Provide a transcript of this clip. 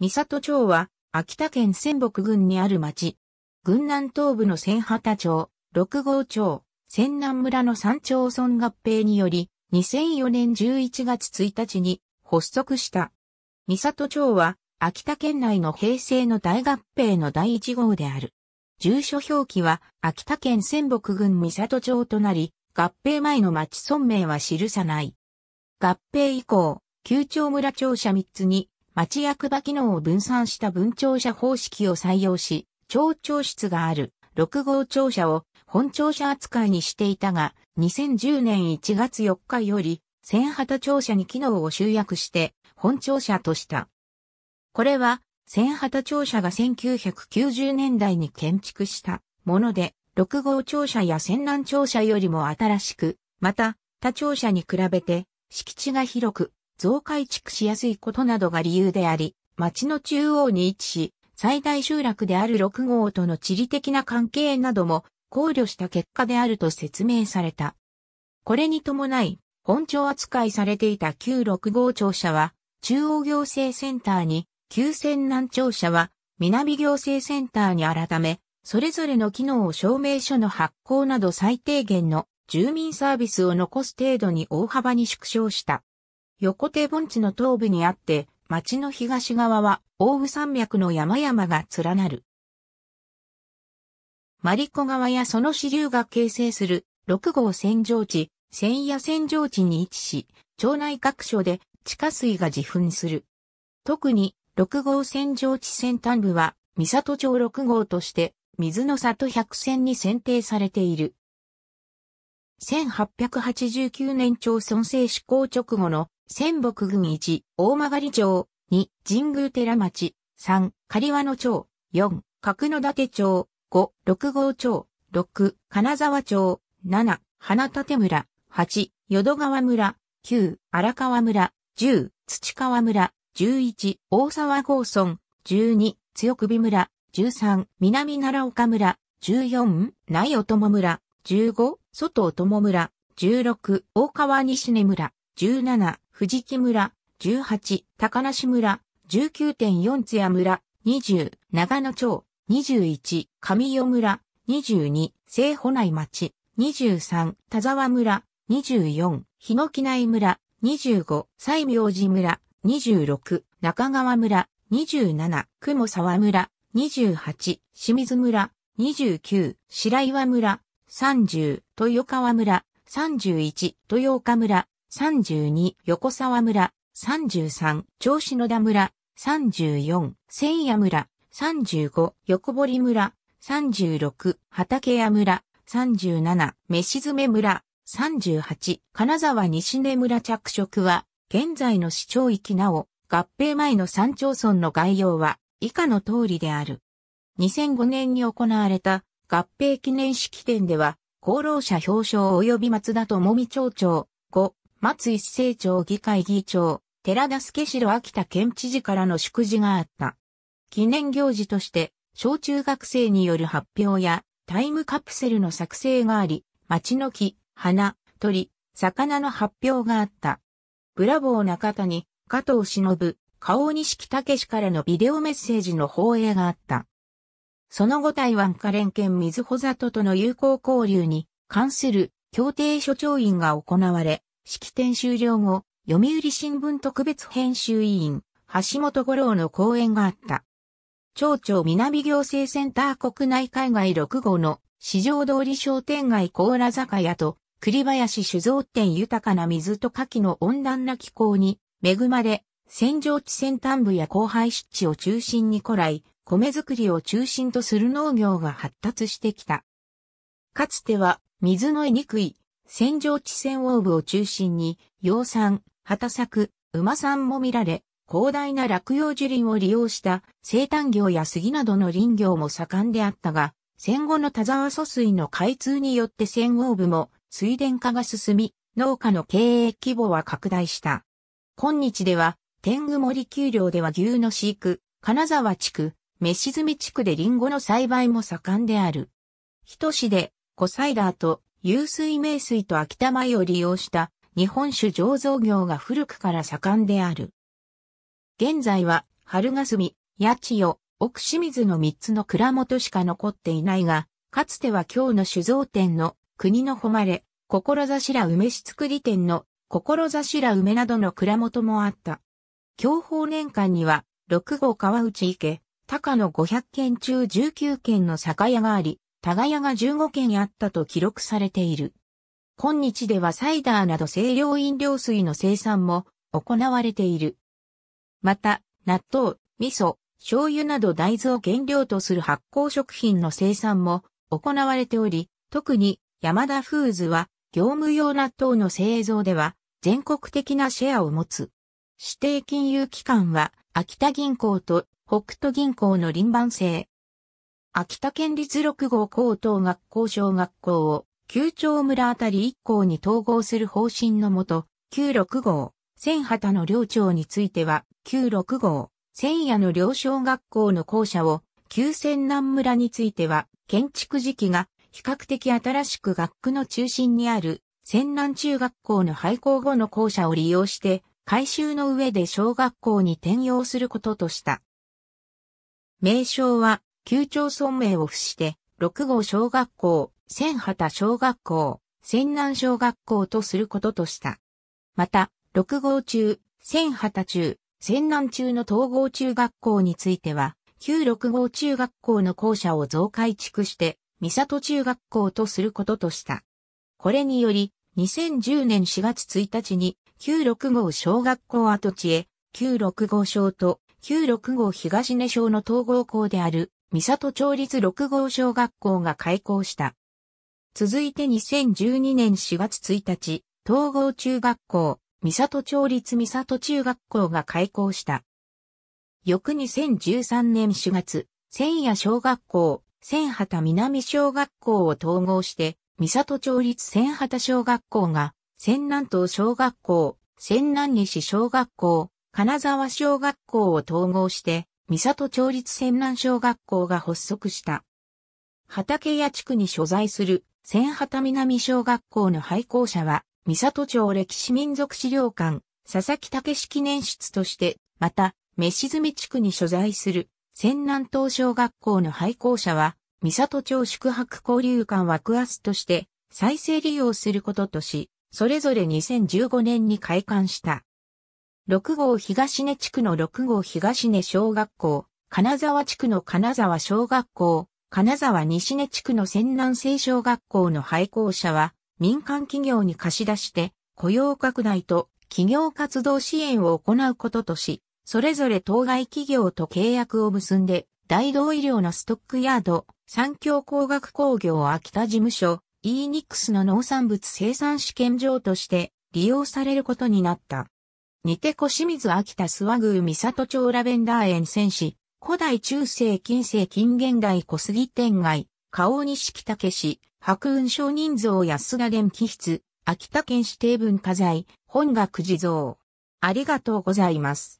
三里町は、秋田県仙北郡にある町。郡南東部の仙畑町、六郷町、仙南村の三町村合併により、2004年11月1日に発足した。三里町は、秋田県内の平成の大合併の第1号である。住所表記は、秋田県仙北郡三里町となり、合併前の町村名は記さない。合併以降、九町村庁舎3つに町役場機能を分散した分庁舎方式を採用し、町長室がある6号庁舎を本庁舎扱いにしていたが、2010年1月4日より、千畑庁舎に機能を集約して、本庁舎とした。これは、千畑庁舎が1990年代に建築したもので、6号庁舎や千南庁舎よりも新しく、また、他庁舎に比べて、敷地が広く、増改築しやすいことなどが理由であり、町の中央に位置し、最大集落である6号との地理的な関係なども考慮した結果であると説明された。これに伴い、本庁扱いされていた旧6号庁舎は、中央行政センターに、旧泉南庁舎は、南行政センターに改め、それぞれの機能を証明書の発行など最低限の住民サービスを残す程度に大幅に縮小した。横手盆地の東部にあって、町の東側は、大武山脈の山々が連なる。マリコ川やその支流が形成する、六号扇状地、千夜扇状地に位置し、町内各所で地下水が自噴する。特に、六号扇状地先端部は、三里町六号として、水の里百選に選定されている。1889年町村政施行直後の仙北郡1、大曲町、2、神宮寺町、3、狩羽野町、4、角館町、5、六郷町、6、金沢町、7、花立村、8、淀川村、9、荒川村、10、土川村、11、大沢郷村、12、強首村、13、南奈良岡村、14、内尾友も村、15、外尾友も村、16、大川西根村、17、藤木村、18、高梨村、19.4津屋村、20、長野町、21、上与村、22、聖保内町、23、田沢村、24、日野木内村、25、西明寺村、26、中川村、27、雲沢村、28、清水村、29、白岩村、30、豊川村、31、豊岡村、32、横沢村、33、調子野田村、34、千夜村、35、横堀村、36、畑屋村、37、飯詰村、38、金沢西根村着色は、現在の市町域なお、合併前の3町村の概要は、以下の通りである。2005年に行われた合併記念式典では、功労者表彰及び松田智美町長、5、松市政庁議会議長、寺田助城秋田県知事からの祝辞があった。記念行事として、小中学生による発表や、タイムカプセルの作成があり、町の木、花、鳥、魚の発表があった。ブラボー中谷、加藤忍、顔尾錦武からのビデオメッセージの放映があった。その後台湾花連県水穂里との友好交流に関する協定所長院が行われ、式典終了後、読売新聞特別編集委員、橋本五郎の講演があった。町長南行政センター国内海外6号の市場通り商店街甲羅坂屋と栗林酒造店豊かな水と牡蠣の温暖な気候に恵まれ、戦場地先端部や荒廃湿地を中心に古来、米作りを中心とする農業が発達してきた。かつては水の得にくい戦場地線オーブを中心に、養蚕、畑作、馬産も見られ、広大な落葉樹林を利用した生誕業や杉などの林業も盛んであったが、戦後の田沢疎水の開通によって戦王部も水田化が進み、農家の経営規模は拡大した。今日では、天狗森丘陵では牛の飼育、金沢地区、飯住地区でリンゴの栽培も盛んである。人市で、コサイダーと湧水名水と秋田米を利用した日本酒醸造業が古くから盛んである。現在は、春霞、八千代、奥清水の三つの蔵元しか残っていないが、かつては今日の酒造店の国の誉れ、志ら梅し作り店の志ら梅などの蔵元もあった。京保年間には、六号川内池、高野500軒中19軒の酒屋があり、耕が15軒あったと記録されている。今日ではサイダーなど清涼飲料水の生産も行われている。また、納豆、味噌、醤油など大豆を原料とする発酵食品の生産も行われており、特に山田フーズは業務用納豆の製造では全国的なシェアを持つ。指定金融機関は秋田銀行と北斗銀行の輪番制、秋田県立六号高等学校小学校を、旧町村あたり一校に統合する方針のもと、旧六号、千畑の両町については、旧六号、千夜の両小学校の校舎を、旧千南村については、建築時期が比較的新しく学区の中心にある、千南中学校の廃校後の校舎を利用して、改修の上で小学校に転用することとした。名称は、旧町村名を付して、六号小学校、千畑小学校、千南小学校とすることとした。また、六号中、千畑中、千南中の統合中学校については、旧六号中学校の校舎を増改築して、三里中学校とすることとした。これにより、2010年4月1日に、旧六号小学校跡地へ、旧六号小と、旧六号東根小の統合校である、三里町立六号小学校が開校した。続いて2012年4月1日、統合中学校、三里町立三里中学校が開校した。翌2013年4月、千夜小学校、千畑南小学校を統合して、三里町立千畑小学校が、千南東小学校、千南西小学校、金沢小学校を統合して、三里町立泉南小学校が発足した。畑屋地区に所在する千畑南小学校の廃校舎は、三里町歴史民族資料館、佐々木武史記念室として、また、飯ミ地区に所在する泉南東小学校の廃校舎は、三里町宿泊交流館ワクアスとして再生利用することとし、それぞれ2015年に開館した。6号東根地区の6号東根小学校、金沢地区の金沢小学校、金沢西根地区の泉南西小学校の廃校舎は、民間企業に貸し出して、雇用拡大と企業活動支援を行うこととし、それぞれ当該企業と契約を結んで、大道医療のストックヤード、産業工学工業秋田事務所、e ニ i クスの農産物生産試験場として利用されることになった。にて小清水秋田諏訪宮三里町ラベンダー園戦士、古代中世近世近現代小杉天外、顔錦武氏、白雲商人像安田伝記筆、秋田県指定文化財、本学寺像。ありがとうございます。